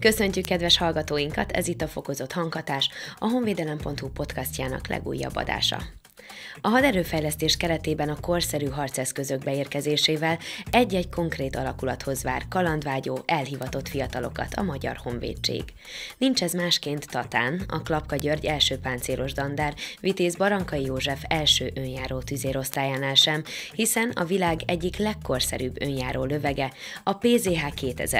Köszöntjük kedves hallgatóinkat, ez itt a Fokozott Hanghatás, a honvédelem.hu podcastjának legújabb adása. A haderőfejlesztés keretében a korszerű harceszközök beérkezésével egy-egy konkrét alakulathoz vár kalandvágyó, elhivatott fiatalokat a Magyar Honvédség. Nincs ez másként Tatán, a Klapka György első páncélos dandár, Vitéz Barankai József első önjáró tüzérosztályánál sem, hiszen a világ egyik legkorszerűbb önjáró lövege a PZH 2000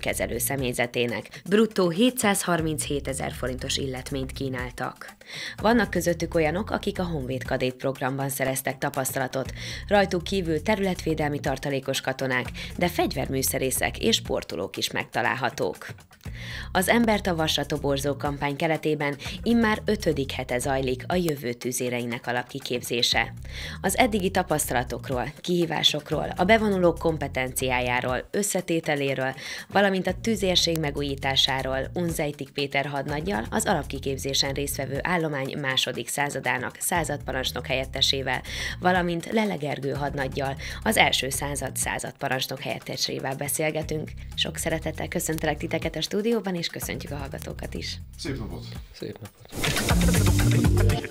kezelő személyzetének. Bruttó 737 ezer forintos illetményt kínáltak. Vannak közöttük olyanok, akik a Honvéd kadét programban szereztek tapasztalatot. Rajtuk kívül területvédelmi tartalékos katonák, de fegyverműszerészek és sportolók is megtalálhatók. Az Embert a Vasra toborzó kampány keretében immár ötödik hete zajlik a jövő tűzéreinek alapkiképzése. Az eddigi tapasztalatokról, kihívásokról, a bevonulók kompetenciájáról, összetételéről, valamint a tűzérség megújításáról Unzeitik Péter hadnaggyal az alapkiképzésen résztvevő állomány második századának századparancsnokának parancsnok helyettesével, valamint Lelegergő hadnaggyal, az első század század parancsnok helyettesével beszélgetünk. Sok szeretettel köszöntelek titeket a stúdióban, és köszöntjük a hallgatókat is. Szép napot! Szép napot!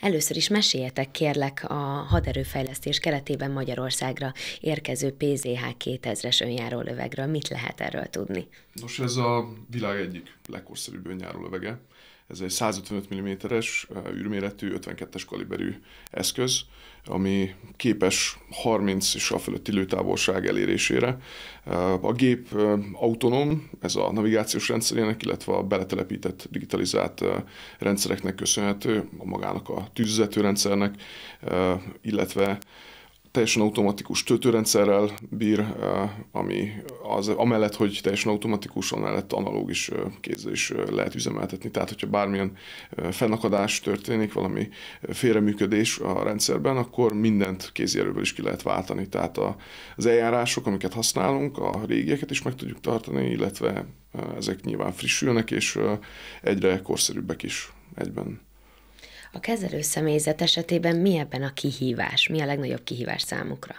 Először is meséljetek kérlek a haderőfejlesztés keretében Magyarországra érkező PZH 2000-es önjáró lövegről. Mit lehet erről tudni? Nos, ez a világ egyik legkorszerűbb önjáró lövege. Ez egy 155 mm-es űrméretű, 52-es kaliberű eszköz, ami képes 30 és a fölötti lőtávolság elérésére. A gép autonóm, ez a navigációs rendszerének, illetve a beletelepített digitalizált rendszereknek köszönhető, magának a tűzzető rendszernek, illetve teljesen automatikus töltőrendszerrel bír, eh, ami az, amellett, hogy teljesen automatikus, amellett analóg is eh, kézzel is eh, lehet üzemeltetni. Tehát, hogyha bármilyen fennakadás történik, valami félreműködés a rendszerben, akkor mindent kézi erőből is ki lehet váltani. Tehát az eljárások, amiket használunk, a régieket is meg tudjuk tartani, illetve ezek nyilván frissülnek, és egyre korszerűbbek is egyben. A kezelő személyzet esetében mi ebben a kihívás? Mi a legnagyobb kihívás számukra?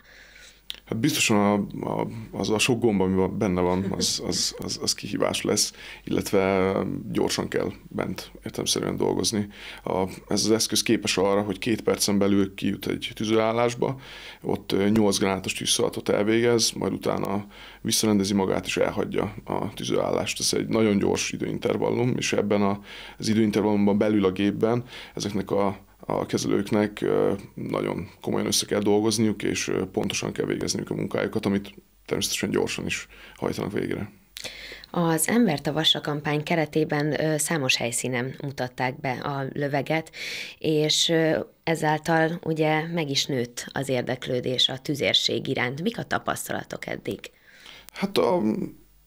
Hát biztosan a, a, az a sok gomb, ami benne van, az, az, az, az kihívás lesz, illetve gyorsan kell bent értemszerűen dolgozni. A, ez az eszköz képes arra, hogy két percen belül kijut egy tűzőállásba, ott 8 gránátos tűzszalatot elvégez, majd utána visszarendezi magát és elhagyja a tűzőállást. Ez egy nagyon gyors időintervallum, és ebben az időintervallumban belül a gépben ezeknek a a kezelőknek nagyon komolyan össze kell dolgozniuk, és pontosan kell végezniük a munkájukat, amit természetesen gyorsan is hajtanak végre. Az Embertavassa kampány keretében számos helyszínen mutatták be a löveget, és ezáltal ugye meg is nőtt az érdeklődés a tüzérség iránt. Mik a tapasztalatok eddig? Hát a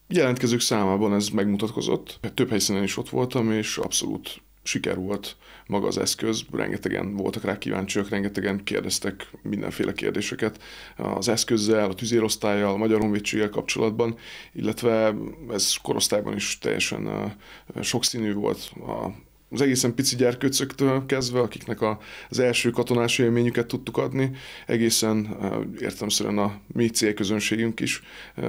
jelentkezők számában ez megmutatkozott. Több helyszínen is ott voltam, és abszolút siker volt maga az eszköz, rengetegen voltak rá kíváncsiak, rengetegen kérdeztek mindenféle kérdéseket az eszközzel, a tüzérosztályjal, a Magyar Honvédséggel kapcsolatban, illetve ez korosztályban is teljesen sokszínű volt a az egészen pici gyerkőcöktől kezdve, akiknek a, az első katonás élményüket tudtuk adni, egészen értelmszerűen a mi célközönségünk is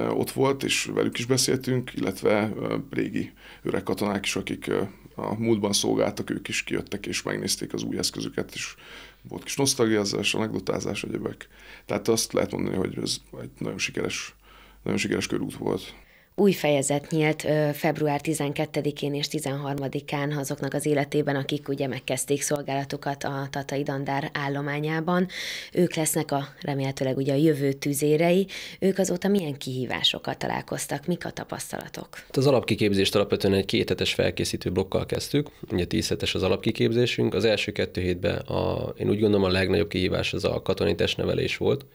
ott volt, és velük is beszéltünk, illetve régi öreg katonák is, akik a múltban szolgáltak, ők is kijöttek és megnézték az új eszközöket, és volt kis nosztalgiázás, anekdotázás, egyebek. Tehát azt lehet mondani, hogy ez egy nagyon sikeres, nagyon sikeres körút volt új fejezet nyílt február 12-én és 13-án azoknak az életében, akik ugye megkezdték szolgálatukat a Tatai Dandár állományában. Ők lesznek a remélhetőleg ugye a jövő tüzérei. Ők azóta milyen kihívásokkal találkoztak, mik a tapasztalatok? Hát az alapkiképzést alapvetően egy kéthetes felkészítő blokkal kezdtük, ugye tízhetes az alapkiképzésünk. Az első kettő hétben a, én úgy gondolom a legnagyobb kihívás az a katonai testnevelés volt.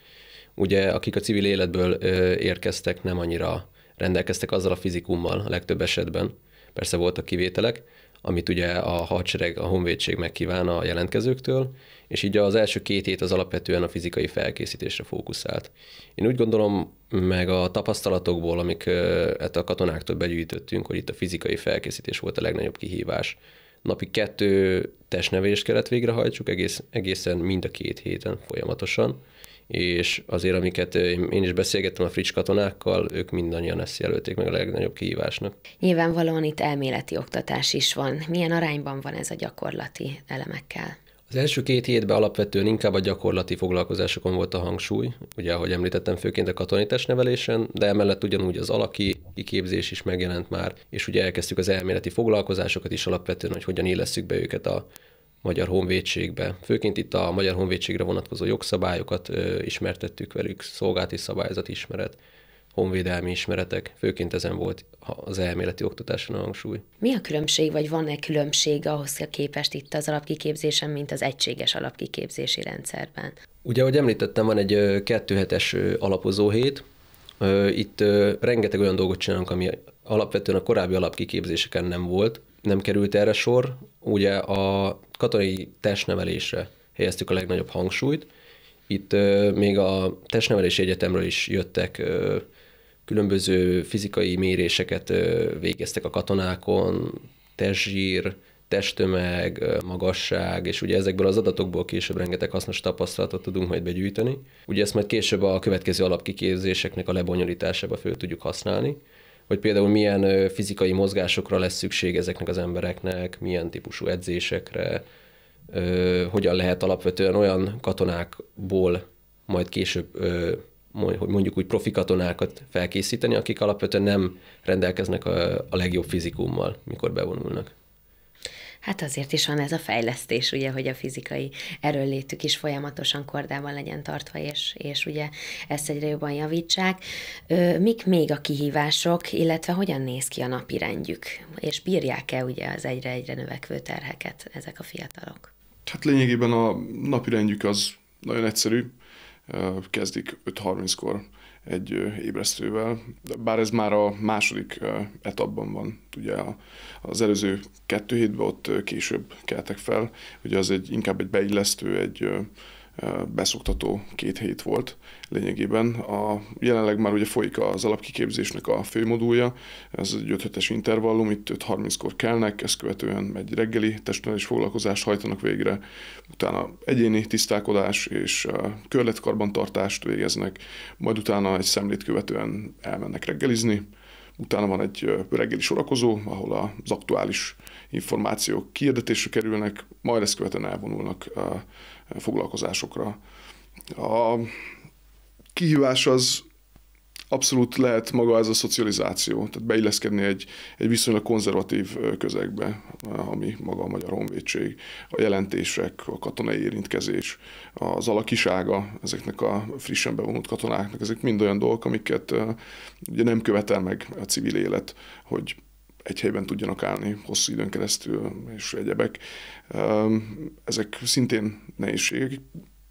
Ugye akik a civil életből érkeztek, nem annyira rendelkeztek azzal a fizikummal a legtöbb esetben. Persze voltak kivételek, amit ugye a hadsereg, a honvédség megkíván a jelentkezőktől, és így az első két hét az alapvetően a fizikai felkészítésre fókuszált. Én úgy gondolom, meg a tapasztalatokból, amik hát a katonáktól begyűjtöttünk, hogy itt a fizikai felkészítés volt a legnagyobb kihívás. Napi kettő testnevést kellett végrehajtsuk egész, egészen mind a két héten folyamatosan, és azért amiket én is beszélgettem a fricskatonákkal, katonákkal, ők mindannyian ezt jelölték meg a legnagyobb kihívásnak. Nyilvánvalóan itt elméleti oktatás is van. Milyen arányban van ez a gyakorlati elemekkel? Az első két hétben alapvetően inkább a gyakorlati foglalkozásokon volt a hangsúly, ugye ahogy említettem, főként a katonai nevelésen, de emellett ugyanúgy az alaki kiképzés is megjelent már, és ugye elkezdtük az elméleti foglalkozásokat is alapvetően, hogy hogyan illesszük be őket a Magyar Honvédségbe. Főként itt a Magyar Honvédségre vonatkozó jogszabályokat ö, ismertettük velük, szolgálati szabályzat ismeret, honvédelmi ismeretek, főként ezen volt az elméleti oktatáson a hangsúly. Mi a különbség, vagy van-e különbség ahhoz a képest itt az alapkiképzésen, mint az egységes alapkiképzési rendszerben? Ugye, ahogy említettem, van egy kettőhetes alapozó hét, itt rengeteg olyan dolgot csinálunk, ami alapvetően a korábbi alapkiképzéseken nem volt, nem került erre sor. Ugye a katonai testnevelésre helyeztük a legnagyobb hangsúlyt. Itt ö, még a testnevelési egyetemről is jöttek ö, különböző fizikai méréseket ö, végeztek a katonákon, testzsír, testtömeg, magasság, és ugye ezekből az adatokból később rengeteg hasznos tapasztalatot tudunk majd begyűjteni. Ugye ezt majd később a következő alapkiképzéseknek a lebonyolításába föl tudjuk használni hogy például milyen fizikai mozgásokra lesz szükség ezeknek az embereknek, milyen típusú edzésekre, hogyan lehet alapvetően olyan katonákból majd később mondjuk úgy profi katonákat felkészíteni, akik alapvetően nem rendelkeznek a, a legjobb fizikummal, mikor bevonulnak. Hát azért is van ez a fejlesztés, ugye, hogy a fizikai erőllétük is folyamatosan kordában legyen tartva, és, és ugye ezt egyre jobban javítsák. Mik még a kihívások, illetve hogyan néz ki a napirendjük? És bírják-e ugye az egyre-egyre növekvő terheket ezek a fiatalok? Hát lényegében a napirendjük az nagyon egyszerű, kezdik 5.30-kor egy ébresztővel, bár ez már a második etapban van. Ugye az előző kettő hétben ott később keltek fel, ugye az egy, inkább egy beillesztő, egy beszoktató két hét volt lényegében. A, jelenleg már ugye folyik az alapkiképzésnek a főmodulja, ez egy 5 es intervallum, itt 5 30 kor kelnek, ezt követően egy reggeli testnevelés foglalkozást hajtanak végre, utána egyéni tisztálkodás és körletkarbantartást végeznek, majd utána egy szemlét követően elmennek reggelizni, Utána van egy reggeli sorakozó, ahol az aktuális információk kiirdetésre kerülnek, majd ezt követően elvonulnak foglalkozásokra. A kihívás az abszolút lehet maga ez a szocializáció, tehát beilleszkedni egy, egy viszonylag konzervatív közegbe, ami maga a Magyar Honvédség, a jelentések, a katonai érintkezés, az alakisága ezeknek a frissen bevonult katonáknak, ezek mind olyan dolgok, amiket ugye nem követel meg a civil élet, hogy egy helyben tudjanak állni hosszú időn keresztül, és egyebek. Ezek szintén nehézségek,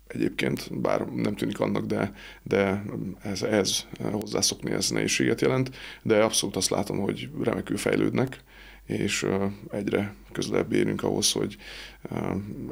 egyébként, bár nem tűnik annak, de, de ez, ez hozzászokni, ez nehézséget jelent, de abszolút azt látom, hogy remekül fejlődnek, és egyre közelebb érünk ahhoz, hogy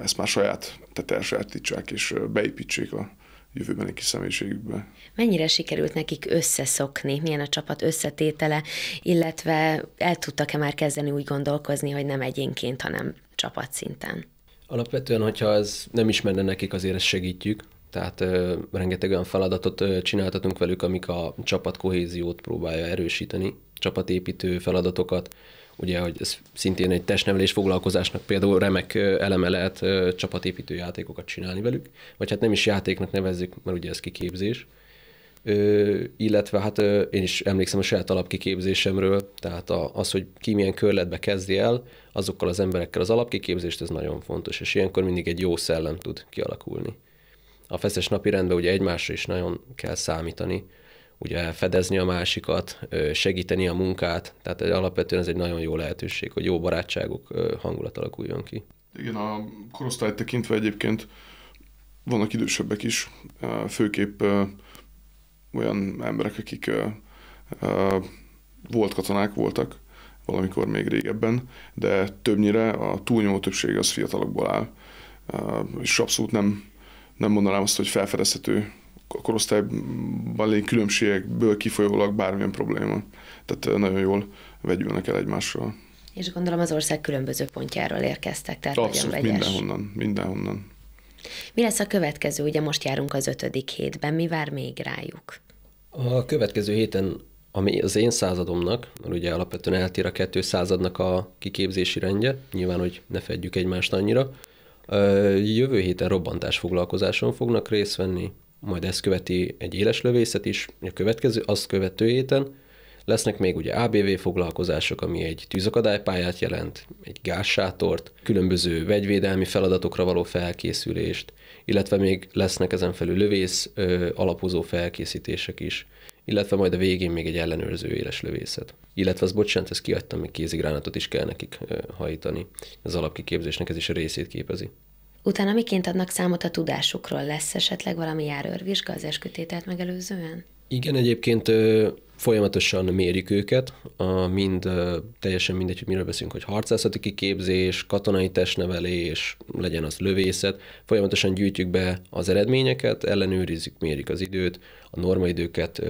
ezt már saját, tehát elsajátítsák és beépítsék a jövőbeni kis személyiségükbe. Mennyire sikerült nekik összeszokni, milyen a csapat összetétele, illetve el tudtak-e már kezdeni úgy gondolkozni, hogy nem egyénként, hanem csapatszinten? Alapvetően, hogyha ez nem ismerne nekik, azért ezt segítjük, tehát ö, rengeteg olyan feladatot ö, csináltatunk velük, amik a csapat kohéziót próbálja erősíteni, csapatépítő feladatokat, ugye, hogy ez szintén egy testnevelés foglalkozásnak például remek eleme lehet csapatépítő játékokat csinálni velük, vagy hát nem is játéknak nevezzük, mert ugye ez kiképzés. Ö, illetve hát ö, én is emlékszem a saját alapkiképzésemről, tehát a, az, hogy ki milyen körletbe kezdi el, azokkal az emberekkel az alapkiképzést, ez nagyon fontos, és ilyenkor mindig egy jó szellem tud kialakulni. A feszes napi rendben ugye egymásra is nagyon kell számítani, ugye fedezni a másikat, segíteni a munkát, tehát alapvetően ez egy nagyon jó lehetőség, hogy jó barátságok hangulat alakuljon ki. Igen, a korosztályt tekintve egyébként vannak idősebbek is, főképp olyan emberek, akik volt katonák voltak, valamikor még régebben, de többnyire a túlnyomó többség az fiatalokból áll, és abszolút nem, nem mondanám azt, hogy felfedezhető korosztályban lévő különbségekből kifolyólag bármilyen probléma. Tehát eh, nagyon jól vegyülnek el egymással. És gondolom az ország különböző pontjáról érkeztek, tehát Abszolút, nagyon vegyes. mindenhonnan, mindenhonnan. Mi lesz a következő? Ugye most járunk az ötödik hétben, mi vár még rájuk? A következő héten, ami az én századomnak, mert ugye alapvetően eltér a kettő századnak a kiképzési rendje, nyilván, hogy ne fedjük egymást annyira, jövő héten robbantás foglalkozáson fognak részt venni, majd ezt követi egy éles lövészet is, a következő, azt követő héten lesznek még ugye ABV foglalkozások, ami egy tűzakadálypályát jelent, egy gázsátort, különböző vegyvédelmi feladatokra való felkészülést, illetve még lesznek ezen felül lövész ö, alapozó felkészítések is, illetve majd a végén még egy ellenőrző éles lövészet. Illetve az, bocsánat, ezt kiadtam, még kézigránátot is kell nekik ö, hajtani. Az alapkiképzésnek ez is a részét képezi. Utána miként adnak számot a tudásukról? Lesz esetleg valami járőrvizsga az eskütételt megelőzően? Igen, egyébként folyamatosan mérjük őket, a, mind teljesen mindegy, hogy miről beszélünk, hogy harcászati kiképzés, katonai testnevelés, legyen az lövészet, folyamatosan gyűjtjük be az eredményeket, ellenőrizzük, mérjük az időt, a normaidőket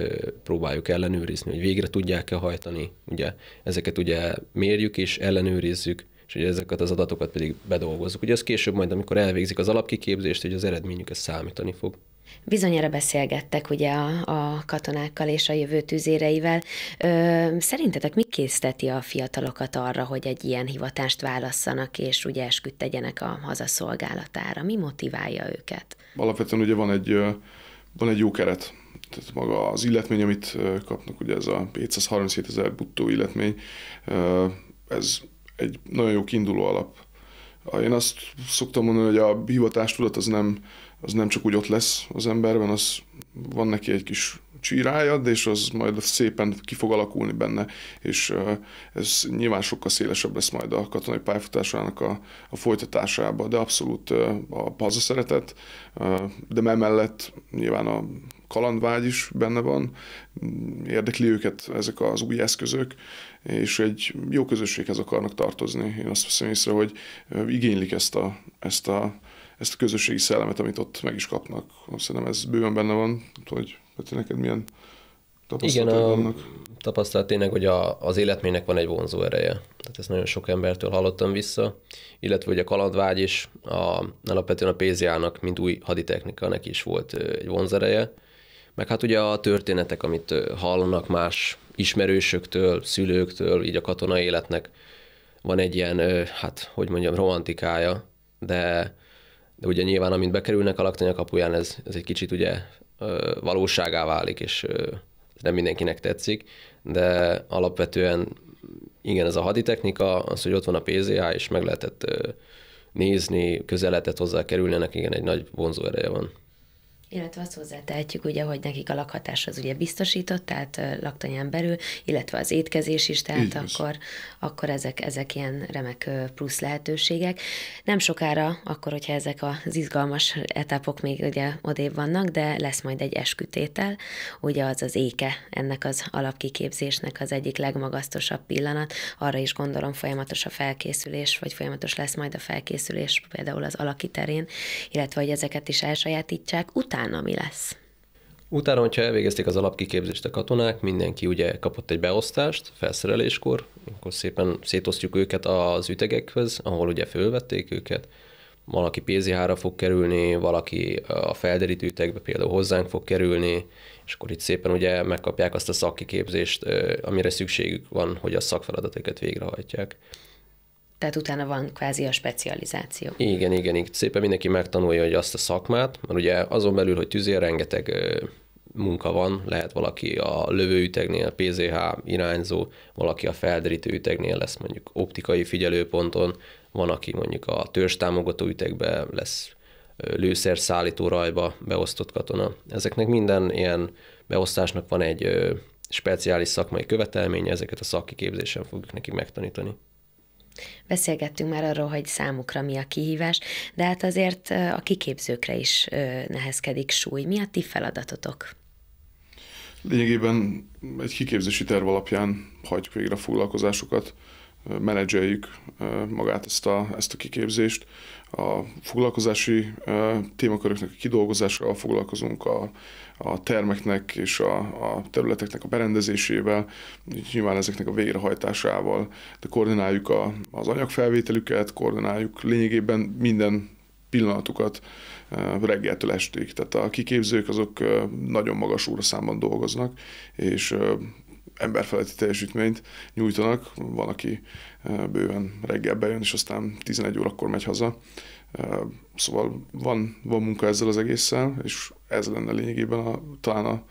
próbáljuk ellenőrizni, hogy végre tudják-e hajtani, ugye ezeket ugye mérjük és ellenőrizzük, és ugye ezeket az adatokat pedig bedolgozzuk. Ugye az később majd, amikor elvégzik az alapkiképzést, hogy az eredményük ez számítani fog. Bizonyára beszélgettek ugye a, a katonákkal és a jövő tüzéreivel. Ö, szerintetek mi készteti a fiatalokat arra, hogy egy ilyen hivatást válasszanak, és ugye esküdt tegyenek a hazaszolgálatára? Mi motiválja őket? Alapvetően ugye van egy, van egy jó keret, tehát maga az illetmény, amit kapnak, ugye ez a 737 ezer buttó illetmény, ez egy nagyon jó kiinduló alap. Én azt szoktam mondani, hogy a hivatástudat az nem, az nem csak úgy ott lesz az emberben, az van neki egy kis csírája, és az majd szépen ki fog alakulni benne, és ez nyilván sokkal szélesebb lesz majd a katonai pályafutásának a, a folytatásába, de abszolút a hazaszeretet, de mellett nyilván a kalandvágy is benne van, érdekli őket ezek az új eszközök, és egy jó közösséghez akarnak tartozni. Én azt veszem észre, hogy igénylik ezt a, ezt a, ezt a közösségi szellemet, amit ott meg is kapnak. Szerintem ez bőven benne van, hogy Peti, neked milyen Igen, a tapasztalat tényleg, hogy a, az életménynek van egy vonzó ereje. Tehát ezt nagyon sok embertől hallottam vissza, illetve hogy a kalandvágy is, a, alapvetően a PZA-nak, mint új haditechnika, neki is volt egy vonzereje, meg hát ugye a történetek, amit hallanak más ismerősöktől, szülőktől, így a katona életnek van egy ilyen, hát hogy mondjam, romantikája, de, de ugye nyilván amint bekerülnek a laktanya kapuján, ez, ez egy kicsit ugye valóságá válik, és nem mindenkinek tetszik, de alapvetően igen, ez a haditechnika, az, hogy ott van a PZH, és meg lehetett nézni, közel lehetett hozzá kerülni, ennek igen egy nagy vonzó ereje van. Illetve azt hozzátehetjük, ugye, hogy nekik a lakhatás az ugye biztosított, tehát laktanyán belül, illetve az étkezés is, tehát Így akkor, is. akkor ezek, ezek ilyen remek plusz lehetőségek. Nem sokára, akkor, hogyha ezek az izgalmas etapok még ugye odébb vannak, de lesz majd egy eskütétel, ugye az az éke ennek az alapkiképzésnek az egyik legmagasztosabb pillanat. Arra is gondolom folyamatos a felkészülés, vagy folyamatos lesz majd a felkészülés például az alakiterén, illetve hogy ezeket is elsajátítják. Utána utána mi lesz? Utána, hogyha elvégezték az alapkiképzést a katonák, mindenki ugye kapott egy beosztást felszereléskor, akkor szépen szétosztjuk őket az ütegekhez, ahol ugye fölvették őket. Valaki PZH-ra fog kerülni, valaki a felderítő ütegbe például hozzánk fog kerülni, és akkor itt szépen ugye megkapják azt a szakkiképzést, amire szükségük van, hogy a szakfeladatokat végrehajtják. Tehát utána van kvázi a specializáció. Igen, igen, igen. Szépen mindenki megtanulja hogy azt a szakmát, mert ugye azon belül, hogy tüzér, rengeteg munka van, lehet valaki a lövőütegnél, PZH irányzó, valaki a felderítő ütegnél lesz mondjuk optikai figyelőponton, van, aki mondjuk a törstámogató ütegbe lesz szállító rajba beosztott katona. Ezeknek minden ilyen beosztásnak van egy speciális szakmai követelménye, ezeket a szakiképzésen fogjuk neki megtanítani. Beszélgettünk már arról, hogy számukra mi a kihívás, de hát azért a kiképzőkre is nehezkedik súly. Mi a ti feladatotok? Lényegében egy kiképzési terv alapján hagyjuk végre a foglalkozásokat, menedzseljük magát ezt a, ezt a kiképzést. A foglalkozási témaköröknek a kidolgozásával foglalkozunk, a, a termeknek és a, a területeknek a berendezésével, nyilván ezeknek a végrehajtásával, de koordináljuk a, az anyagfelvételüket, koordináljuk lényegében minden pillanatukat reggeltől estig. Tehát a kiképzők azok nagyon magas óraszámban dolgoznak, és emberfeletti teljesítményt nyújtanak. Van, aki bőven reggel bejön, és aztán 11 órakor megy haza. Szóval van, van munka ezzel az egésszel, és ez lenne lényegében a, talán a,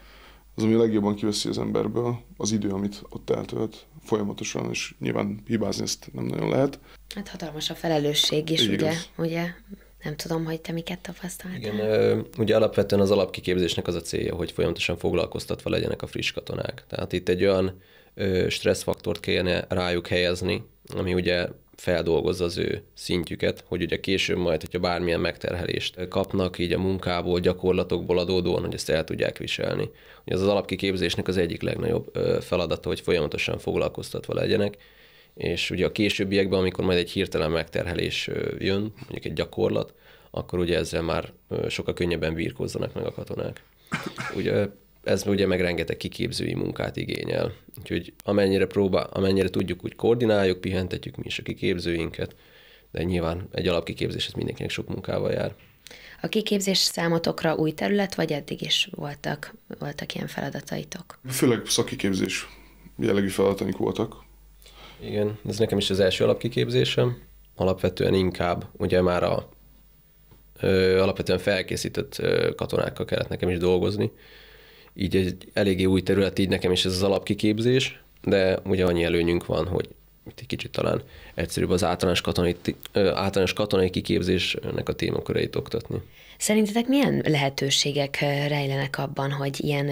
az, ami legjobban kiveszi az emberből, az idő, amit ott eltölt folyamatosan, és nyilván hibázni ezt nem nagyon lehet. Hát hatalmas a felelősség is, Így ugye, igaz. ugye? Nem tudom, hogy te miket tapasztaltál. Igen, ugye alapvetően az alapkiképzésnek az a célja, hogy folyamatosan foglalkoztatva legyenek a friss katonák. Tehát itt egy olyan stresszfaktort kéne rájuk helyezni, ami ugye feldolgozza az ő szintjüket, hogy ugye később majd, hogyha bármilyen megterhelést kapnak, így a munkából, gyakorlatokból adódóan, hogy ezt el tudják viselni. Ugye az az alapkiképzésnek az egyik legnagyobb feladata, hogy folyamatosan foglalkoztatva legyenek, és ugye a későbbiekben, amikor majd egy hirtelen megterhelés jön, mondjuk egy gyakorlat, akkor ugye ezzel már sokkal könnyebben birkózzanak meg a katonák. Ugye ez ugye meg rengeteg kiképzői munkát igényel. Úgyhogy amennyire próbál, amennyire tudjuk, úgy koordináljuk, pihentetjük mi is a kiképzőinket, de nyilván egy alapkiképzés ez mindenkinek sok munkával jár. A kiképzés számotokra új terület, vagy eddig is voltak, voltak ilyen feladataitok? Főleg szakiképzés jellegű feladataink voltak, igen, ez nekem is az első alapkiképzésem. Alapvetően inkább, ugye már a ö, alapvetően felkészített ö, katonákkal kellett nekem is dolgozni. Így egy eléggé új terület, így nekem is ez az alapkiképzés, de ugye annyi előnyünk van, hogy itt egy kicsit talán egyszerűbb az általános katonai, általános katonai kiképzésnek a témaköreit oktatni. Szerintetek milyen lehetőségek rejlenek abban, hogy ilyen,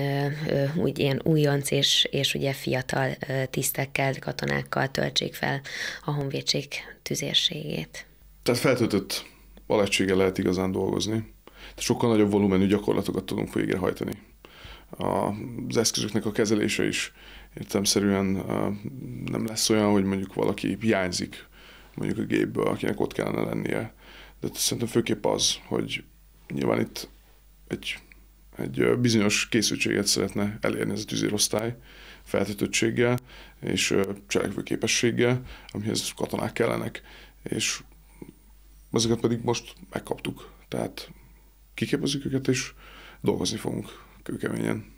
úgy, ilyen újonc és, és ugye fiatal tisztekkel, katonákkal töltsék fel a honvédség tüzérségét? Tehát feltöltött alegységgel lehet igazán dolgozni. Tehát sokkal nagyobb volumenű gyakorlatokat tudunk végrehajtani. Az eszközöknek a kezelése is értelemszerűen nem lesz olyan, hogy mondjuk valaki hiányzik mondjuk a gépből, akinek ott kellene lennie. De szerintem főképp az, hogy nyilván itt egy, egy bizonyos készültséget szeretne elérni ez a tűzérosztály feltöltöttséggel és cselekvőképességgel, amihez katonák kellenek, és ezeket pedig most megkaptuk. Tehát kiképezzük őket, és dolgozni fogunk kőkeményen.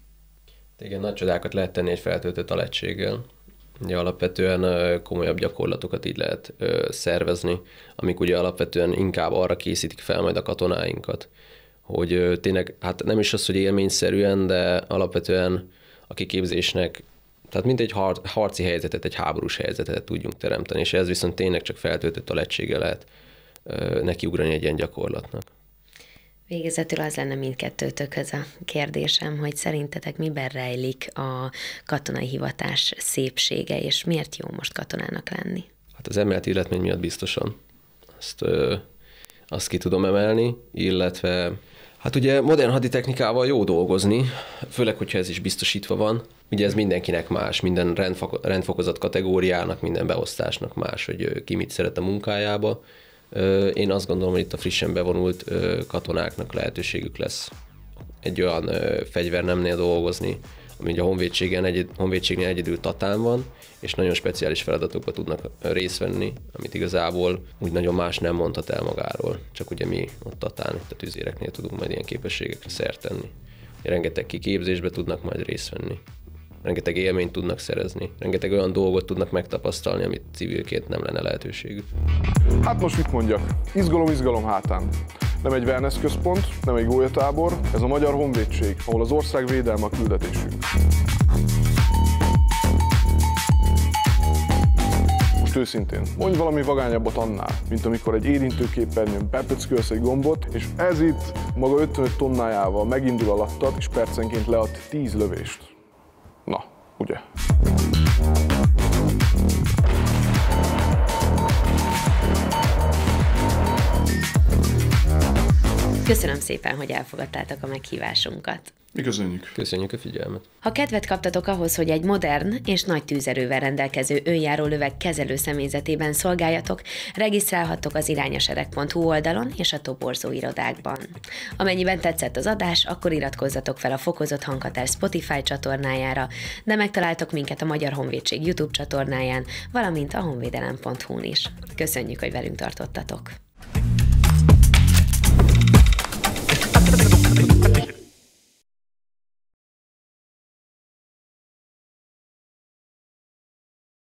Igen, nagy csodákat lehet tenni egy feltöltött alegységgel. Ja, alapvetően komolyabb gyakorlatokat így lehet szervezni, amik ugye alapvetően inkább arra készítik fel majd a katonáinkat, hogy tényleg, hát nem is az, hogy élményszerűen, de alapvetően a kiképzésnek, tehát mint egy har- harci helyzetet, egy háborús helyzetet tudjunk teremteni, és ez viszont tényleg csak feltöltött a lehet nekiugrani egy ilyen gyakorlatnak. Végezetül az lenne mindkettőtökhöz a kérdésem, hogy szerintetek miben rejlik a katonai hivatás szépsége, és miért jó most katonának lenni? Hát az emelt életmény miatt biztosan. Azt, ö, azt ki tudom emelni, illetve hát ugye modern haditechnikával jó dolgozni, főleg, hogyha ez is biztosítva van. Ugye ez mindenkinek más, minden rendfokozat kategóriának, minden beosztásnak más, hogy ki mit szeret a munkájába én azt gondolom, hogy itt a frissen bevonult katonáknak lehetőségük lesz egy olyan fegyvernemnél dolgozni, ami a honvédségen honvédségnél egyedül tatán van, és nagyon speciális feladatokba tudnak részt venni, amit igazából úgy nagyon más nem mondhat el magáról, csak ugye mi ott tatán, itt a tüzéreknél tudunk majd ilyen képességekre szert tenni. Rengeteg kiképzésbe tudnak majd részt venni rengeteg élményt tudnak szerezni, rengeteg olyan dolgot tudnak megtapasztalni, amit civilként nem lenne lehetőségük. Hát most mit mondjak? Izgalom, izgalom hátán. Nem egy wellness központ, nem egy gólyatábor, ez a Magyar Honvédség, ahol az ország védelme a küldetésünk. most őszintén, mondj valami vagányabbat annál, mint amikor egy érintőképernyőn bepöckölsz egy gombot, és ez itt maga 55 tonnájával megindul alattad, és percenként lead 10 lövést. ugye? Köszönöm szépen, hogy elfogadtátok a meghívásunkat. Mi köszönjük. Köszönjük a figyelmet. Ha kedvet kaptatok ahhoz, hogy egy modern és nagy tűzerővel rendelkező önjáró löveg kezelő személyzetében szolgáljatok, regisztrálhattok az irányasereg.hu oldalon és a toborzó irodákban. Amennyiben tetszett az adás, akkor iratkozzatok fel a Fokozott Hanghatás Spotify csatornájára, de megtaláltok minket a Magyar Honvédség YouTube csatornáján, valamint a honvédelem.hu-n is. Köszönjük, hogy velünk tartottatok. Gracias.